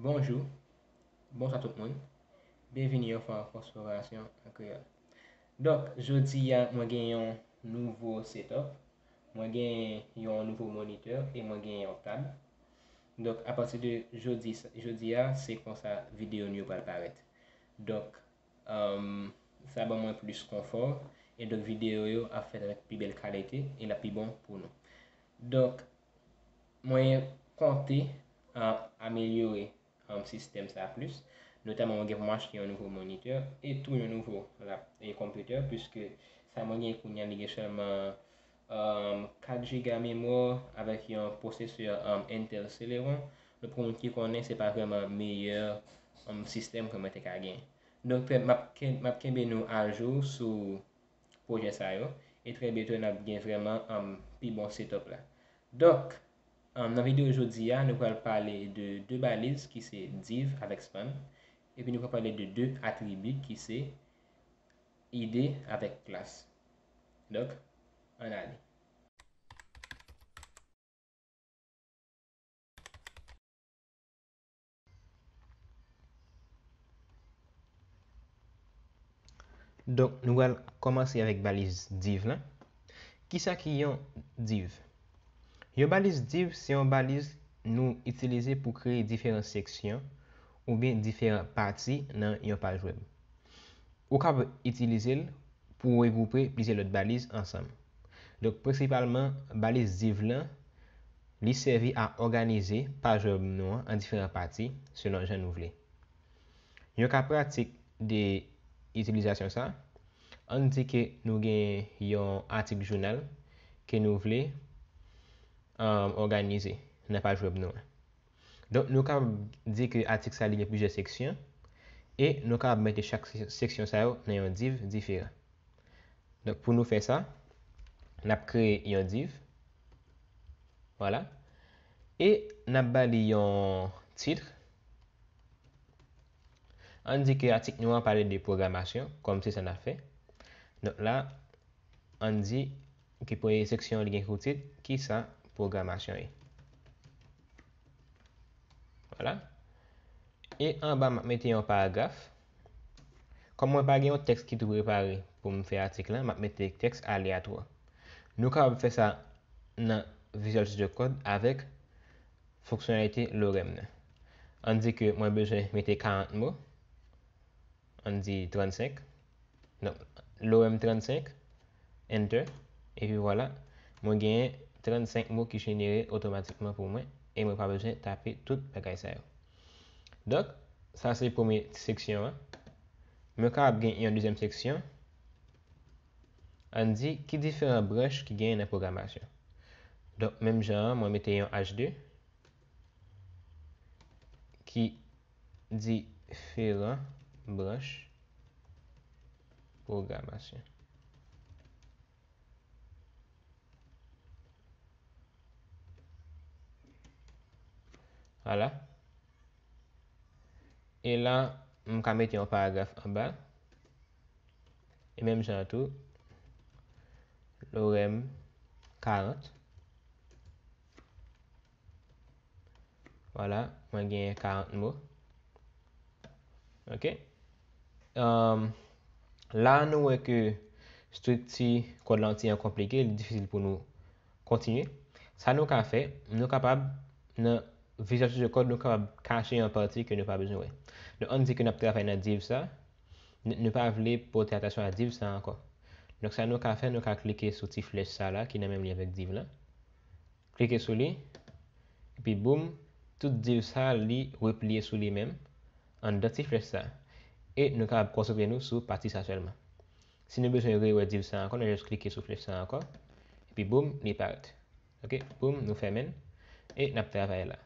Bonjou, bon sa tout moun. Benveni yo fwa fosforasyon akoyal. Dok, jodi ya mwen gen yon nouvo set-up, mwen gen yon nouvo moniteur, e mwen gen yon tab. Dok, apati de jodi ya, se kon sa videyo nyon palparet. Dok, saban mwen plis konfor, e dok videyo yo a fèt avèk pi bel kalete, e la pi bon pou nou. Dok, mwen kante a amelyore an sistem sa plus, notamen w ge mwache ki an nouvo moniteur e tou yon nouvo komputeur, pwiske sa mwenye kou nyan li euh, ge chanman 4 GB memwo avak yon poseseur euh, Intel Celeron, le proun ki konen se pa fwenman meye an sistem kwenman te ka gen. Donk, mapkenbe nou anjou sou kouje sa yo, etre beton ap gen vreman euh, pi bon setop la. Dok, Nan vide yojodi ya, nou kwa pale de 2 baliz ki se div avek span epi nou kwa pale de 2 atribu ki se ide avek klas. Dok, anade. Dok, nou kwa pale komansi avek baliz div la. Kisa ki yon div? Yon baliz div se yon baliz nou itilize pou kreye diferent seksyon ou ben diferent pati nan yon paj web. Ou kape itilize l pou regroupe plize lot baliz ansam. Dok preksipalman baliz div lan li servi a organize paj web nou an diferent pati selon jan nou vle. Yon kape atik de itilizasyon sa, an di ke nou gen yon atik jounal ke nou vle pou... organizi, nan pa jweb nou. Don, nou kan di ki atik sa li yon poujè seksyon e nou kan ap mette chak seksyon sa yo nan yon div difere. Don, pou nou fe sa, nap kre yon div, wala, e nap bali yon titre, an di ki atik nou an pale de programmasyon, kom se sa na fe. Don, la, an di ki pou yon seksyon li gen kou titre, ki sa, programmasyon e. Voilà. Et en bas, ma mette yon paragraf. Kom mwen pa gen yon text ki tou prepare pou mwen fè atik lan, ma mette yon text alé atwa. Nou ka wap fè sa nan visualisye de kod avèk fonksyonalite lorèmne. An di ke mwen bejè mette 40 mou. An di 35. Non, lorèm 35. Enter. Et pi voilà, mwen gen yon 35 mou ki jenere otomatikman pou mwen, e mwen pa bejwen tape tout pe kaysay yo. Dok, sa se pwome seksyon an, mwen ka ap gen yon dusem seksyon, an di ki diferan broche ki gen yon aprogramasyon. Dok, menm jan, mwen mette yon H2, ki di feran broche aprogramasyon. Wala. E la, m ka met yon paragraf an ba. E menm jan atou. Lou rem 40. Wala, mwen gen 40 mou. Ok. La nou wè ke stouti kod lantiyan komplike, li difisil pou nou kontinye. Sa nou ka fe, nou kapab nan... Visasyon se kod nou ka ap kache yon parti ke nou pa bejoun we. Nou an di ke nou ap trafay nan div sa, nou pa vle pou te atasyon la div sa anko. Nou sa nou ka fè, nou ka klike sou ti flech sa la ki nan menm li avèk div la. Klike sou li. Epi boum, tout div sa li wè plie sou li menm. An da ti flech sa. E nou ka ap konsopye nou sou parti sa chelman. Si nou bejoun yon gre yon div sa anko, nou jous klike sou flech sa anko. Epi boum, ni part. Boum, nou fè men. E nou ap trafay la.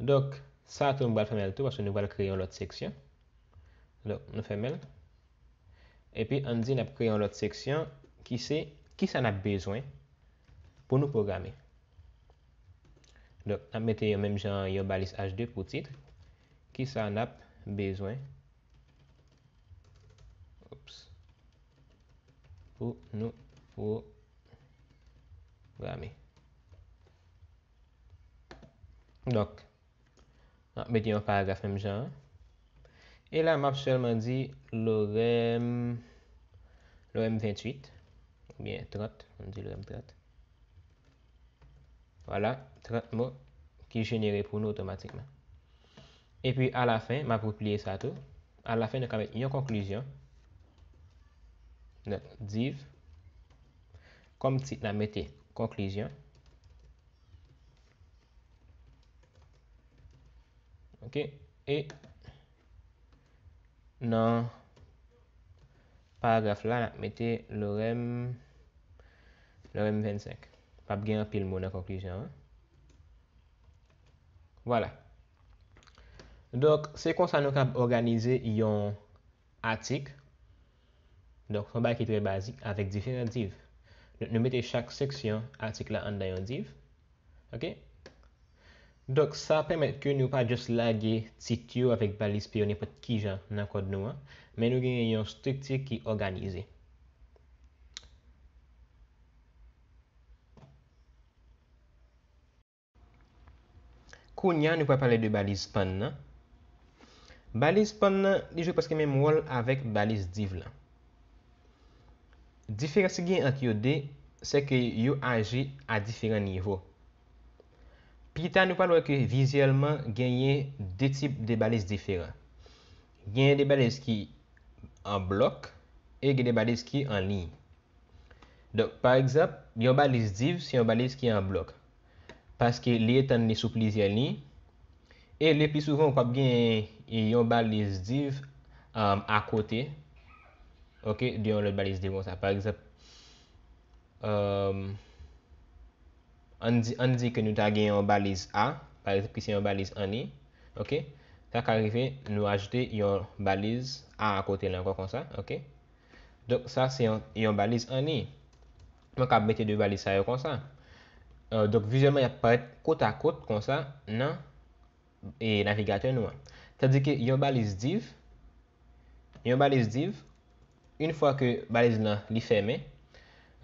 Dok, sa tou mou wale fèmèl tout, wase nou wale kreyon lòt seksyon. Dok, nou fèmèl. Epi, an di n ap kreyon lòt seksyon ki se, ki sa n ap bezwen pou nou programe. Dok, n ap mette yo mèm jan yo balis H2 pou titre. Ki sa n ap bezwen ou nou programe. Dok, An, ah, un paragraphe paragraf genre. jan. E la map selman di lorem, lorem 28. Ou bien 30. On le lorem 30. Voilà, 30 mots qui généré pour nous automatiquement. Et puis à la fin, m'a publié ça tout. À la fin, nous allons une conclusion. Donc, div. Comme titre, on mettez conclusion. E nan paragraf la la, mette lorem 25. Pap gen apil mou nan konklusyon. Voilà. Dok, se konsan nou kap organize yon atik. Dok, son baki tre basik, avek diferent div. Nou mette chak seksyon atik la an da yon div. Ok? Dok sa pemet ke nou pa jos lage tit yo avik baliz pe yon epot ki jan nan kod nou an, men nou gen yon stiktir ki organize. Koun ya, nou pa pale de baliz pan nan. Baliz pan nan, li jok paske men mwol avik baliz div lan. Diferasi gen an ki yo de, se ke yo aji a difiran nivou. Pi tan nou pal wè ke vizyeleman genye de tip de baliz diferan. Genye de baliz ki an blok e genye de baliz ki an ni. Dok, par ekzap, yon baliz div si yon baliz ki an blok. Paske li etan ni soupliz ya ni. E li pi souvan wap genye e yon baliz div um, a kote. Ok, diyon le baliz div wosa. Par ekzap, eeeem... an di ke nou ta gen yon baliz A, par ekip ki se yon baliz an e, ok, ta ka rive nou ajite yon baliz A a kote lan, kwa konsa, ok. Dok sa se yon baliz an e, man ka bete 2 baliz a yo konsa. Euh, dok vizualman yon pa ete kote a kote konsa nan e navigatren nou an. Ta di ke yon baliz div, yon baliz div, un fwa ke baliz nan li feme,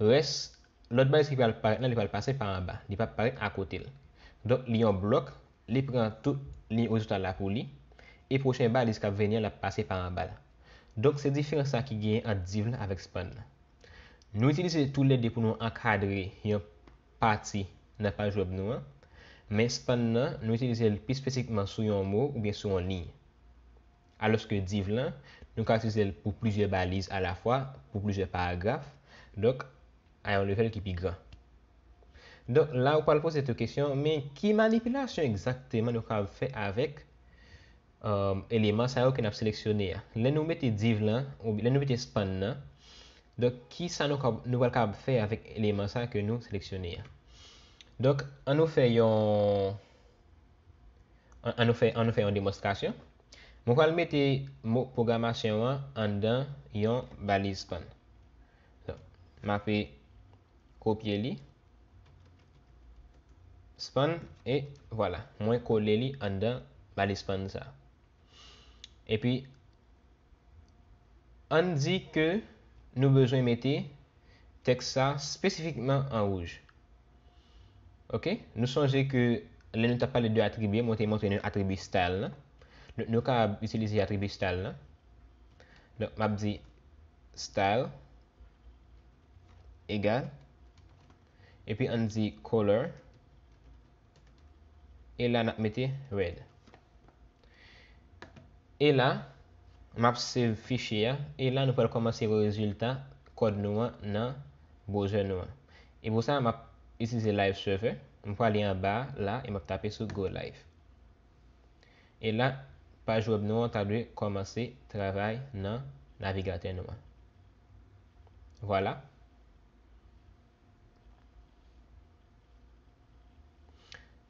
res, Lot balize ki pa non, al parek nan li pa al pasek pa an ba, li pa parek akotel. Donk li yon blok, li pren tout li ozotan la pou li, e prochen balize ka venyen la pasek pa an ba la. Donk se difrensa ki genye an divlan avèk span nan. Nou itilize tou lede pou nou akadre yon pati nan pa jwèb nou an, men span nan nou itilize el pi spesikman sou yon mou ou bien sou yon ni. Aloske divlan, nou ka itilize el pou plizye balize a la fwa, pou plizye paragraf, donk, Ay, an lè fè lè ki pi gwa. Don, la ou pal pose eto kèsyon. Men, ki manipilasyon exaktèman nou ka ap fè avèk eleman sa yo ken ap seleksyonè ya? Len nou meti div lan, ou len nou meti span lan. Don, ki sa nou kal kap fè avèk eleman sa yo ken nou seleksyonè ya? Don, an nou fè yon... An nou fè yon dimoskasyon. Mou kal meti mou pou gama chenwa an dan yon bali span. Don, ma pi... Kopye li. Span. Et, wala. Mwen kole li an da. Ba li span sa. Et pi. An di ke. Nou bezwen mette. Tek sa spesifikman an rouj. Ok. Nou sanje ke. Le nou tap pale de atribye. Mwen te mwote yon atribye style la. Nou ka ap itilize atribye style la. Donc, map di. Style. Egal. epi an zi color, e la nan meti red. E la, map save fichye ya, e la nou pal komanse yon rezultat, kod nou an nan bojè nou an. E pou sa map, this is a live server, mwen pal li an ba, la, e map tape sou go live. E la, pajweb nou an talwe, komanse travay nan navigate nou an. Wala,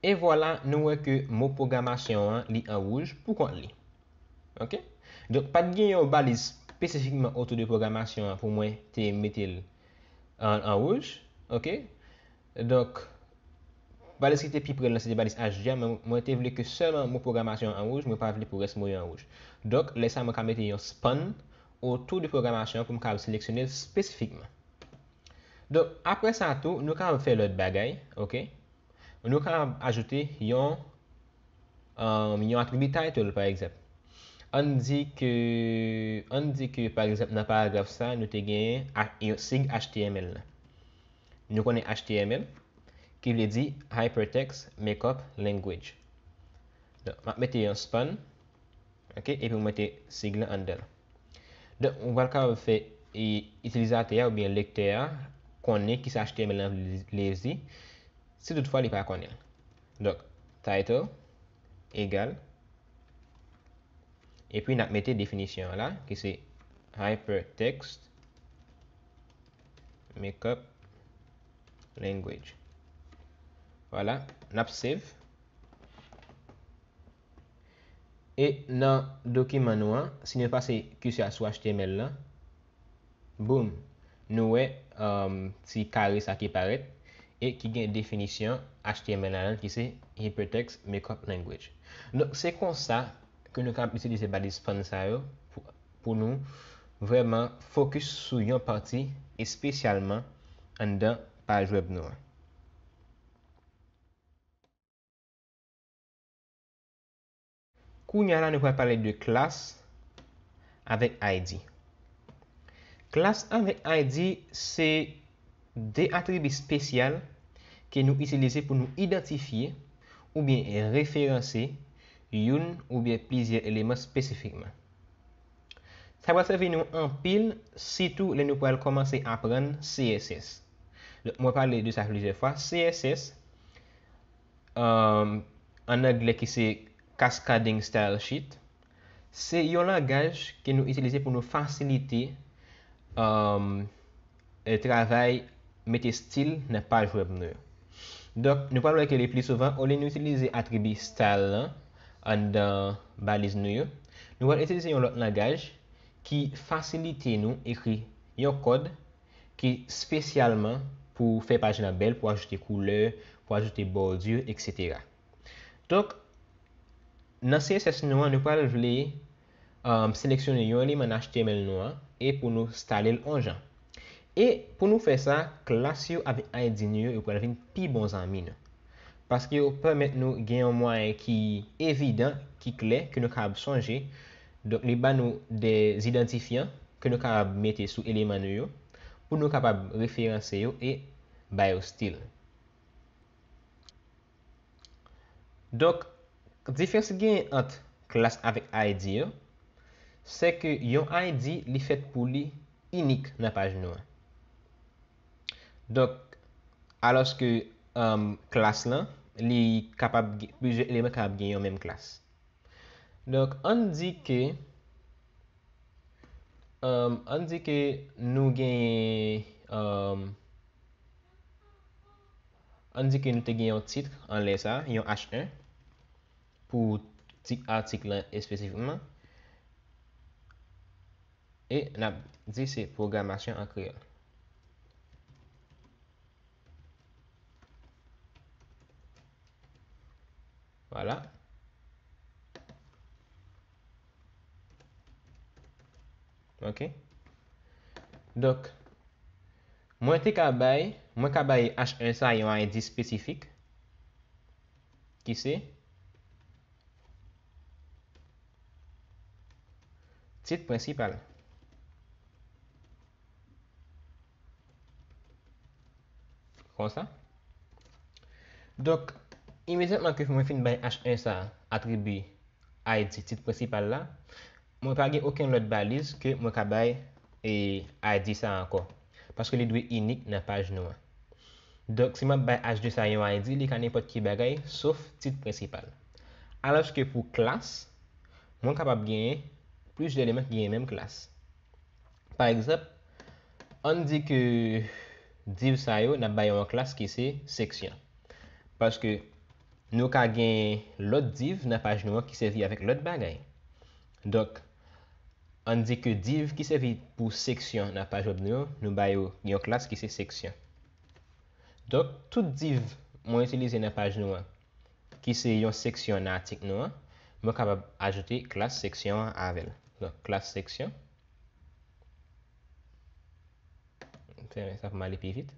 E voilà, nou wè ke mou programmasyon li an wouj pou kon li. Ok? Dok, pat gen yon balis spesifikman ou tou de programmasyon pou mwen te metil an wouj. Ok? Dok, balis ki te pi prel nan se te balis ajja, mwen te vle ke seman mou programmasyon an wouj, mwen pa vle pou res mou yon wouj. Dok, lè sa mwen ka metil yon span ou tou de programmasyon pou mwen ka seleksyonel spesifikman. Dok, apre san tou, nou ka mwen fè lòt bagay. Ok? Ok? Nou ka ajoute yon euh, akribi title par egzep. An di ki par egzep nan paragraf sa nou te gen yon sig html. Nou konen html ki vle di hypertext make up language. Mwen mette yon span. E pou mwen mette sig nan under. Nou wak ka wap fe itilizate ya ou bien lekte ya konen ki sa html nan lezi. Si dout fwa li pa akwanyan. Dok, title, egal. E pi nap mette definisyon la, ki se hypertext, make up, language. Vola, nap save. E nan dokiman wan, si ne pa se kuse aswa HTML la, boom, nou we euh, si kari sa ki paret. e ki gen definisyon HTML anan ki se Hypertext Makeup Language. Non, se kon sa, ke nou kan pise di se badi sponsor yo, pou nou, vreman, fokus sou yon pati, espesyalman, an dan, paje web nou an. Kou nyalan nou kwa pale de klas, avek ID. Klas avek ID, se... de atribi spesyal ke nou isilize pou nou identifye oubyen referanse youn oubyen pizye eleman spesifikman tabat se ven nou an pil sitou le nou pral komanse apren CSS mwen pale de sa flize fwa CSS an agle ki se cascading style sheet se yon langaj ke nou isilize pou nou fasilite euh, e travay metè stil nan pajweb nou yo. Dok nou pal wè ke li pli souvan, wè li nou itilize atribi style lan an dan baliz nou yo. Nou wèl itilize yon lòt nagaj ki fasilite nou ekri yon kòd ki spesyalman pou fè pajina bel, pou ajoutè kouleur, pou ajoutè bordyur, etc. Dok nan se yon sèpsi nou wè, nou pal wè vle um, seleksyonne yon li man HTML nou wè e pou nou stale l'onjan. E pou nou fè sa, klas yo avi ID nou yo pou an avin pi bon zan min. Paske yo pwèmèt nou gen yon mway ki evidant, ki kle, ki nou karab sonje. Dok li ban nou de zidentifyan ki nou karab mette sou eleman nou yo pou nou karab referanse yo e bay ou stil. Dok, difers gen yon klas avi ID yo, se ke yon ID li fèt pou li inik nan paj nou an. Dok, aloske um, klas lan, li me kapab gen yon menm klas. Dok, an di ke um, nou gen, um, an di ke nou te gen yon titk an lesa, yon H1, pou titk atik lan espesifman. E, nan di se, programasyon an kreol. Wala. Ok. Dok. Mwen te kabay. Mwen kabay H1 sa yon adi spesifik. Ki se? Tit prinsipal. Kon sa? Dok. imedjetman ke foun mwen fin bay H1 sa atribuye ID tit precipal la mwen pa ge ouken lot balize ke mwen ka bay e, ID sa anko paske li dwe inik nan paj nou dok si mwen bay H2 sa yon ID li kanen pot ki bagay sof tit precipal alos ke pou klas mwen ka pap genye plus jel emak genye men klas par ekzap an di ke div sa yo nan bay yon klas ki se seksyon paske Nou ka gen lot div na paj noua ki servi avèk lot bagay. Dok, an di ke div ki servi pou seksyon na paj noua, nou bayo yon klas ki se seksyon. Dok, tout div mwen utilize na paj noua ki se yon seksyon natik noua, mwen kaba ajote klas seksyon avèl. Dok, klas seksyon. Fè, mwen sa pou mali pi vit.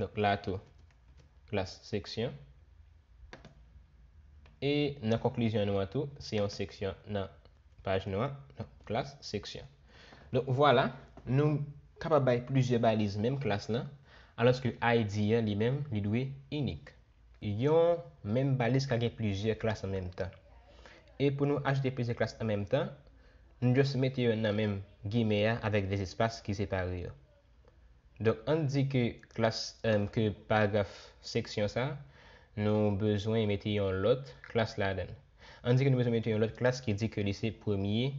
Dok, la to, klas seksyon. Dok, klas seksyon. E nan konklyzyon nou an tou, se yon seksyon nan paje nou an, nan klas seksyon. Donk wala, nou kapabay plizye baliz menm klas nan, alos ke ID yon li menm li lwe inik. Yon menm baliz kage plizye klas an menm tan. E pou nou ajite plizye klas an menm tan, nou jos metye yon nan menm gimea avek de espas ki separe yo. Donk an di ke paragraf seksyon sa, nous avons besoin de mettre une autre classe là-dedans. On dit que nous avons besoin de mettre une autre classe qui dit que c'est premier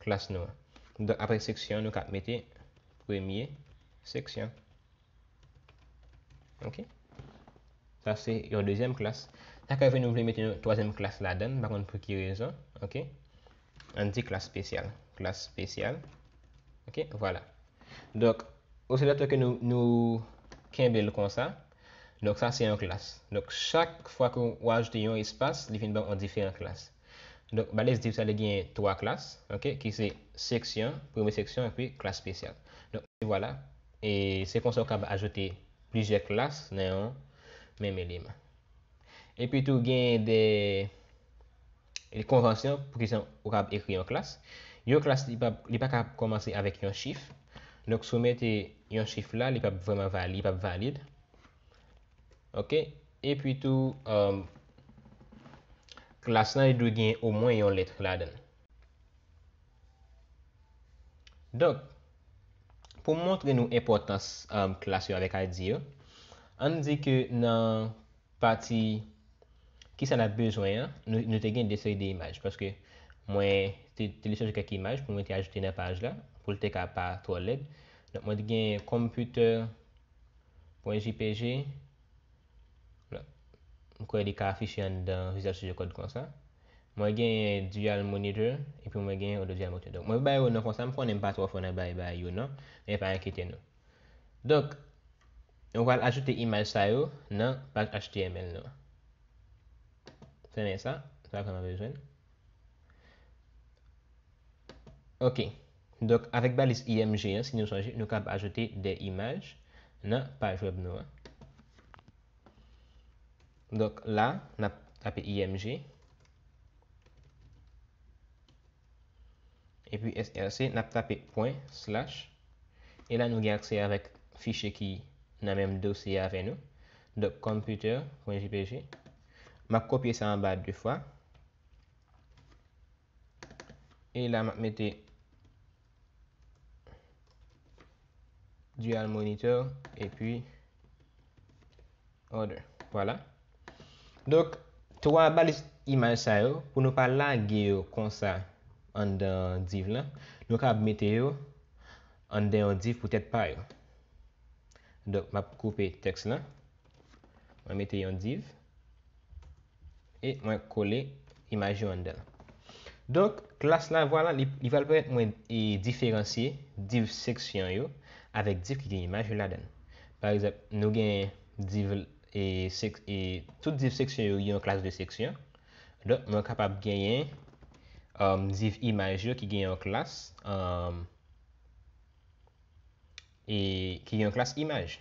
classe noire. Donc après section, nous allons mettre premier section. OK Ça c'est une deuxième classe. D'accord, nous voulons mettre une troisième classe là-dedans, par contre pour quelle raison OK On dit classe spéciale, classe spéciale. OK, voilà. Donc là, que nous nous comme ça Lòk sa se an klas. Lòk chak fwa kon wajte yon espas, li fin ban an diferan klas. Lòk ba les dipe sa le gen 3 klas. Ok, ki se seksyon, prome seksyon, an e pi klas spesyal. Lòk se wala. E se konsen wak ap ajote plizye klas, nan yon menme lem. E pi tou gen de konvansyon pou ki se wak ap ekri yon klas. Yon klas li pa kap komanse avik yon chif. Lòk soumete yon chif la, li pa ap valide. Ok, e pwitou klas euh, nan yo do gen o mwen yon letre la den. Dok, pou mwontre nou importans klas yo avèk a diyo, an di ke nan pati ki sa nan bezwen, nou te gen desay de imaj. Paske mwen te lesej kak imaj pou mwen te ajouti nan paj la, pou lte ka pa to alèd. Dok mwen te gen computer.jpg.jpg. m kouye di ka fich yon dan vizel suje kod kon sa. Mwen gen yon yon dual monitor, epi mwen gen yon do dual monitor. Mwen v bayou nan fon sa, m founen pat wafon nan bay bayou nan, mwen yon pan yon kite nou. Dok, m wal ajote imaj sa yo nan pat html nou. Fene sa, sa wak an wap bezwen. Ok, dok avek balis imj si nou sanji, nou kap ajote de imaj nan pat web nou an. Donc là, on a tapé IMG. Et puis SRC, on a tapé Et là, nous avons accès avec fichier qui dans même dossier avec nous. Donc computer.jpg. Je copier ça en bas deux fois. Et là, je mettre dual monitor et puis order. Voilà. Dok, towa ba li imaj sa yo, pou nou pa la ge yo konsa an den div la, nou ka ap mete yo an den yon div pou tèt pa yo. Dok, map koupe teks la, mwen mete yon div, e mwen kole imaj yo an den. Dok, klas la vwa la, li valpwen mwen i diferensye div seksyon yo avèk div ki gen imaj yo la den. Par exemple, nou gen div lade. E, e tout div seksyon yo yon klas de seksyon, do, nou kapab genyen um, div imaj yo ki genyen yon klas, um, e, ki genyen yon klas imaj.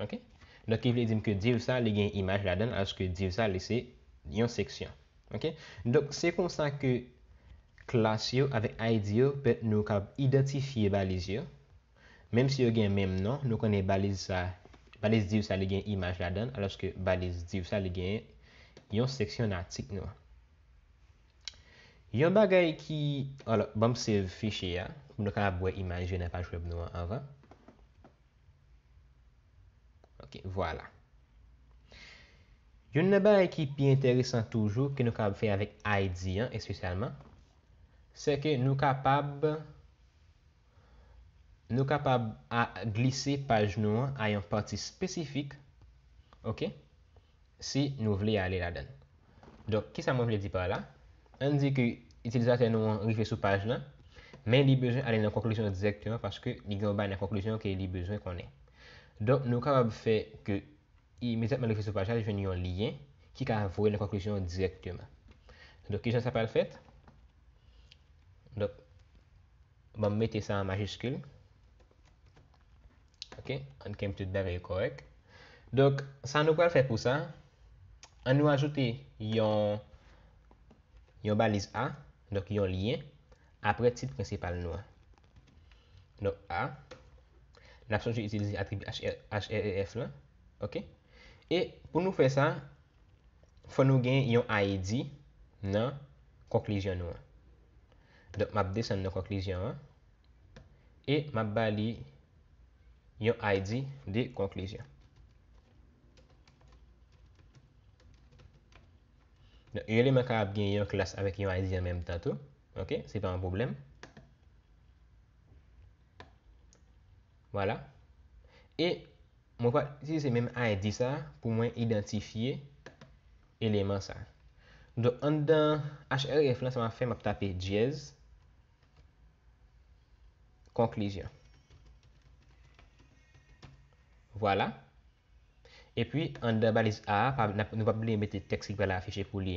Ok? Do, ki vle dim ke div sa li genyen imaj la den, aske div sa li se yon seksyon. Ok? Do, se konsan ke klas yo avek ID yo, pet nou kap identifiye baliz yo, mem si yo genyen mem nan, nou konen baliz sa baliz div sa li gen imaj la den, aloske baliz div sa li gen yon seksyon natik nou. Yon bagay ki, alo, bomsev fichye ya, moun akab wè imaj, jen apaj wèb nou anva. Ok, wala. Yon nabar ekipi enteresan toujou, ke nou akab fèy avèk ID an, espesyalman, se ke nou kapab... nou kapab a glise paj nou an a yon pati spesifik, ok, si nou vle a ale la den. Don, ki sa moun vle di pa la, an di ki, itilizate nou an rife sou paj la, men li bezoen ale nan konklusyon direktyman, paske li gen ou ba nan konklusyon ke li bezoen konen. Don, nou kapab fe ke, imeditman rife sou paj la, jen yon liyen, ki ka vwe nan konklusyon direktyman. Don, ki jan sa pal fet, don, bon mette sa an majiskul, Ok, an kem ptou dave yon korek. Dok, sa nou kwa l fè pou sa, an nou ajoute yon baliz A, dok yon liyen, apre tit prinsipal nou. Dok A, l apso jou itilize atribu HREF la. Ok, e pou nou fè sa, fò nou gen yon AID nan konklyzyon nou. Dok, map desan nan konklyzyon 1, e map bali yon ID de konklyzyon. Yon li mwen ka ap gen yon klas avek yon ID yon menm tatou. Ok, se pa mwen problem. Voilà. E, mwen pati se menm ID sa pou mwen identifiye eleman sa. Do, an dan HRF lan seman fe mwen ap tape jez konklyzyon. Voila. E pi, an da baliz a, nou pa ble mbete tekstik pa la afishe pou li.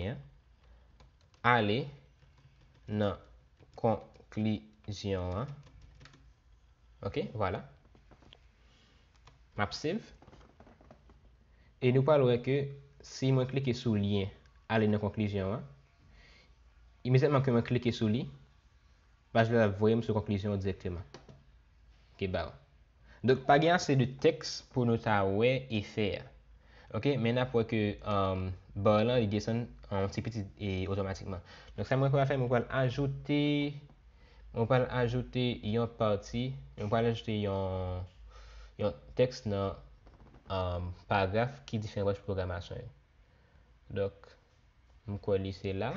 Ale nan konklyzyon a. Ok, voila. Map save. E nou pal wè ke si mwen kleke sou li, ale nan konklyzyon a. Ime zètman ke mwen kleke sou li, pa jè la voyem sou konklyzyon a direktyman. Ok, ba wè. Donk pagyan se de teks pou nou ta we e fer. Ok, mena pou e ke um, bonan e desen an um, tipit e otomatikman. Donk sa mwen pou a fe mwen pou al ajote yon parti, mwen pou al ajote yon teks nan um, paragraf ki diferwaj programasyon e. Donk mwen pou al lise la.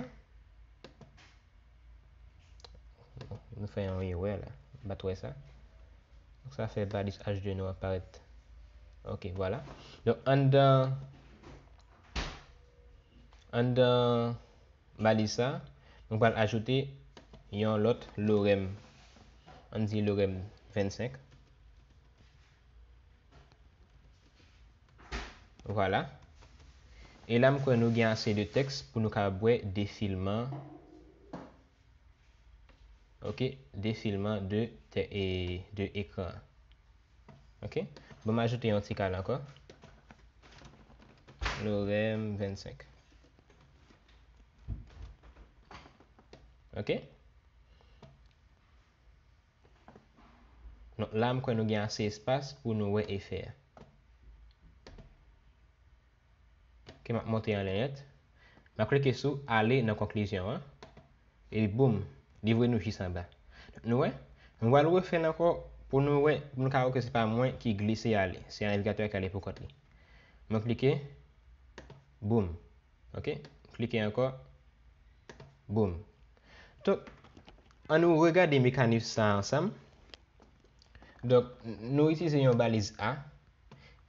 Mwen fay an we we la, batwe sa. Sa fè badis h2 nou aparet. Ok, wala. Donk an dan... An dan... Badisa. Donk wala ajoute yon lot lorem. An di lorem 25. Wala. E lam kwen nou gen ase de teks pou nou kabwe defilman... Ok, defilman de ekran. E, ok, bon majote yon tikal anko. Lourem 25. Ok. Non, lam kwen nou gen ansi espas pou nou we efer. Ok, mak monte yon lenyet. Makre kesou, ale nan konklyzyon an. E boom! Divwe nou chi san ba. Nou we, nou alwe fe nan ko, pou nou we, moun karo ke se pa mwen ki glise yale. Se yon navigator yale pou kote li. Mwen klike, boom. Ok, klike anko, boom. Tok, an nou regade mekanisme sa ansam. Dok, nou iti se yon balize a.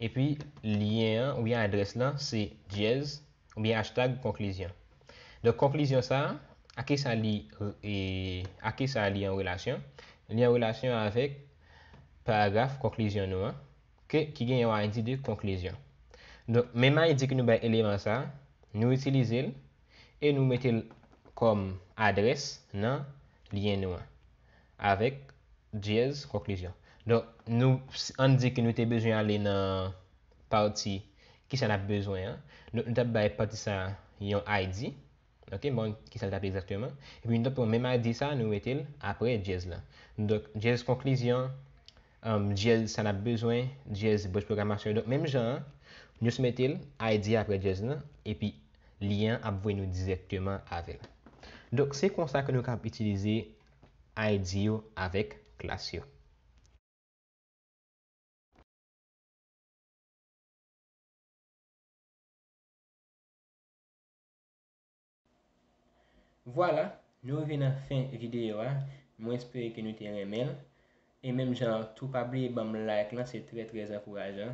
E pi, liyen ou yon adres lan, se jez ou biye hashtag konklyzyon. Dok, konklyzyon sa a. Ake sa li e, an relasyon? Li an relasyon avek paragraf konklyzyon nou an. Ke ki gen yon a indi de konklyzyon. Don menman yon dik nou bay eleman sa, nou itilize l. E nou mette l kom adres nan liyen nou an. Avek jez konklyzyon. Don nou an dik nou te bezwen ale nan parti ki sa la bezwen. Nou tap bay parti sa yon a indi. Bon, ki sa l api exaktouman. Epi nou pou mèm a di sa nou metil apre jez la. Nou dok jez konklyzyon, euh, jez san ap bezwen, jez bot programasyon. Nou nou se metil a di apre jez la epi liyan ap vwen nou dizaktouman avèl. Dok se konsa ke nou kap itilize a di yo avèk klas yo. Voila, nou ven nan fin videyo a, mwen espere ke nou te remel. E menm jan, tou pabli e bom like la, se tre tre akourajan.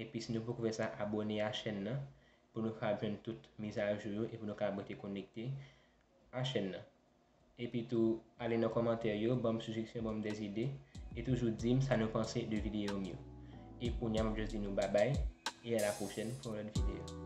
E pi se nou pou kve sa abone a chen na, pou nou ka abjen tout mizaj yo, e pou nou ka abote konekte, a chen na. E pi tou ale nan komanteryo, bom sujeksye, bom dezide, e toujou dzim sa nou konse de videyo myo. E pou nyam vjezi nou babay, e la kouchen pou lout videyo.